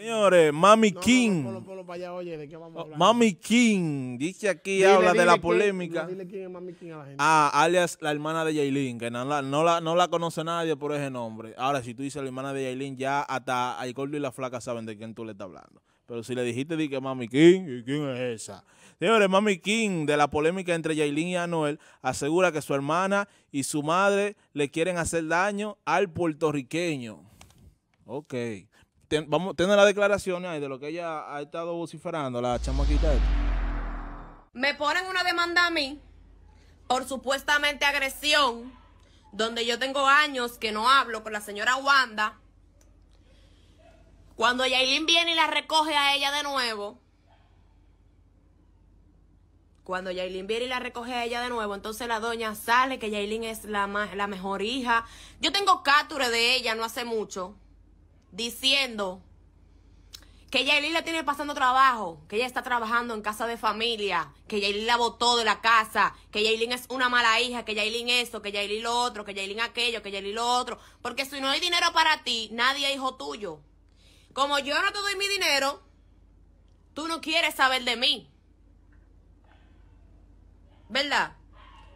Señores, Mami King. Mami King, dice aquí, habla de la polémica. Ah, alias la hermana de Yailin, que no la, no, la, no la conoce nadie por ese nombre. Ahora, si tú dices la hermana de Yailin, ya hasta el y la flaca saben de quién tú le estás hablando. Pero si le dijiste, di que Mami King, ¿y quién es esa? Señores, Mami King, de la polémica entre Yailin y Anuel, asegura que su hermana y su madre le quieren hacer daño al puertorriqueño. Ok ten, vamos, tener las declaraciones ahí de lo que ella ha estado vociferando, la chamaquita Me ponen una demanda a mí por supuestamente agresión, donde yo tengo años que no hablo con la señora Wanda. Cuando Yailin viene y la recoge a ella de nuevo, cuando Yailin viene y la recoge a ella de nuevo, entonces la doña sale que Yailin es la, la mejor hija. Yo tengo cáture de ella no hace mucho diciendo que Yailin la tiene pasando trabajo, que ella está trabajando en casa de familia, que Yailin la botó de la casa, que Yailin es una mala hija, que Yailin eso... que Yailin lo otro, que Yailin aquello, que Yailin lo otro. Porque si no hay dinero para ti, nadie es hijo tuyo. Como yo no te doy mi dinero, tú no quieres saber de mí. ¿Verdad?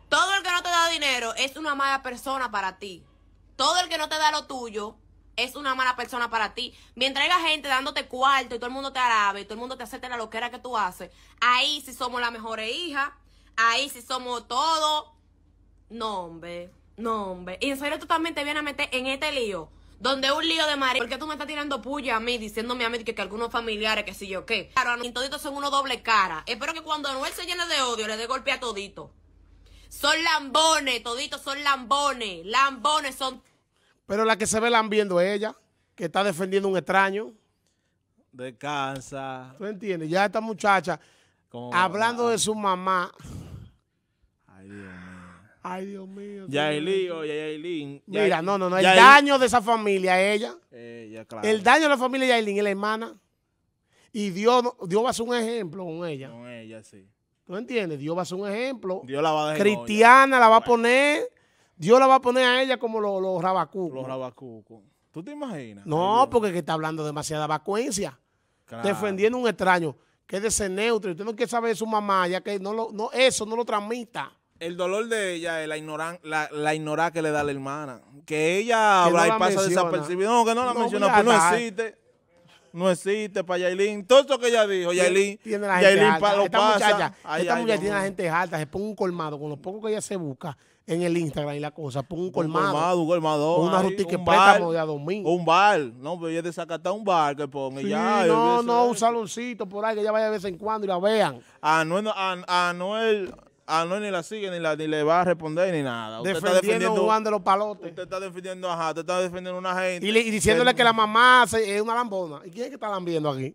Todo el que no te da dinero es una mala persona para ti. Todo el que no te da lo tuyo es una mala persona para ti. Mientras hay gente dándote cuarto y todo el mundo te alabe, y todo el mundo te acepte la loquera que tú haces, ahí sí somos la mejor hija, ahí sí somos todo. No, hombre, no, hombre. Y en serio tú también te vienes a meter en este lío, donde un lío de marido. ¿Por qué tú me estás tirando puya a mí, diciéndome a mí que, algunos familiares, que si yo qué? Claro, a toditos son uno doble cara. Espero que cuando Noel se llene de odio, le dé golpe a todito. Son lambones, toditos son lambones, lambones son pero la que se ve viendo viendo ella, que está defendiendo a un extraño. Descansa. ¿Tú entiendes? Ya esta muchacha, hablando de su mamá. Ay, Dios mío. Ay, Dios mío. Yailin, oye, Yailin. Mira, no, no, no. El daño de esa familia, ella. El daño de la familia Yailin es la hermana. Y Dios, Dios va a ser un ejemplo con ella. Con ella, sí. ¿Tú entiendes? Dios va a ser un ejemplo. Dios la va a Cristiana la va a poner Dios la va a poner a ella como los, los rabacucos. Los rabacucos. ¿Tú te imaginas? No, porque que está hablando demasiada vacuencia. Defendiendo un extraño. Quédese neutro. Usted no quiere saber de su mamá, ya que no no, eso no lo transmita. El dolor de ella es la ignorancia la, que le da la hermana. Que ella habla y pasa desapercibida. No, que no la menciona, pues no existe no existe para Yailin. Todo eso que ella dijo, Yailin, tiene la gente Yailin lo esta pasa. Muchacha, esta tiene la gente alta, se pone un colmado con lo poco que ella se busca en el Instagram y la cosa, pone un, un colmado. un colmado, una rutina que préstamo de a Un bar, no, pero ella desacata un bar que pone. ya, no, no, un saloncito por ahí que ella vaya de vez en cuando y la vean. a Noel, Ah, no, ni la sigue, ni, la, ni le va a responder, ni nada. Usted defendiendo, está defendiendo de los palotes. Usted está defendiendo, a usted está defendiendo una gente. Y, diciéndole que, la mamá es una lambona. ¿Y quién es que está lambiendo aquí?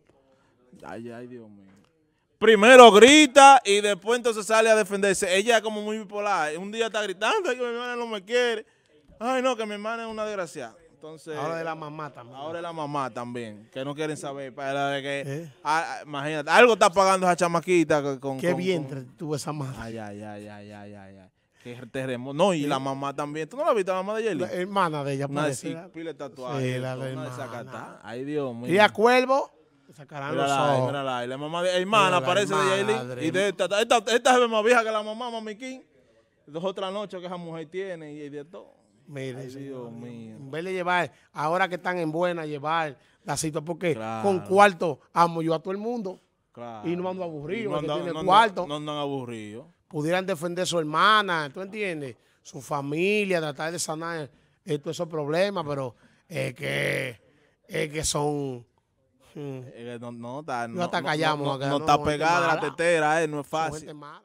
Ay, ay, Dios mío. Primero grita y después entonces sale a defenderse. Ella es como muy bipolar. Un día está gritando, que mi hermana no me quiere. Ay, no, que mi hermana es una desgraciada. Entonces, ahora de la mamá también. Ahora de la mamá también, que no quieren saber. Para que, ¿Eh? ah, imagínate, algo está pagando esa chamaquita. Con, Qué vientre tuvo esa madre. Ay, ay, ay, ay, ay, ay. Que terremoto. No, y la mamá también. ¿Tú no la viste, la mamá de Jelly La hermana de ella. Una de sí, pile tatuaje. Sí, la, la Ay, Dios mío. Y a Cuervo. Sacarán los ojos. Mírala, La mamá de, hermana parece de Jelly Y de esta, esta, esta, es es más vieja que la mamá, Mami King. Dos otras noches que esa mujer tiene y de todo. En vez de llevar, ahora que están en buena, llevar la cita, porque con cuarto amo yo a todo el mundo. Y no ando aburrido, no, tiene cuarto. No, aburrido. Pudieran defender su hermana, ¿tú entiendes? Su familia, tratar de sanar eh, todos esos problemas, pero es que, Es que son... No, no, está, no, callamos no, está pegada la tetera, eh, no es fácil.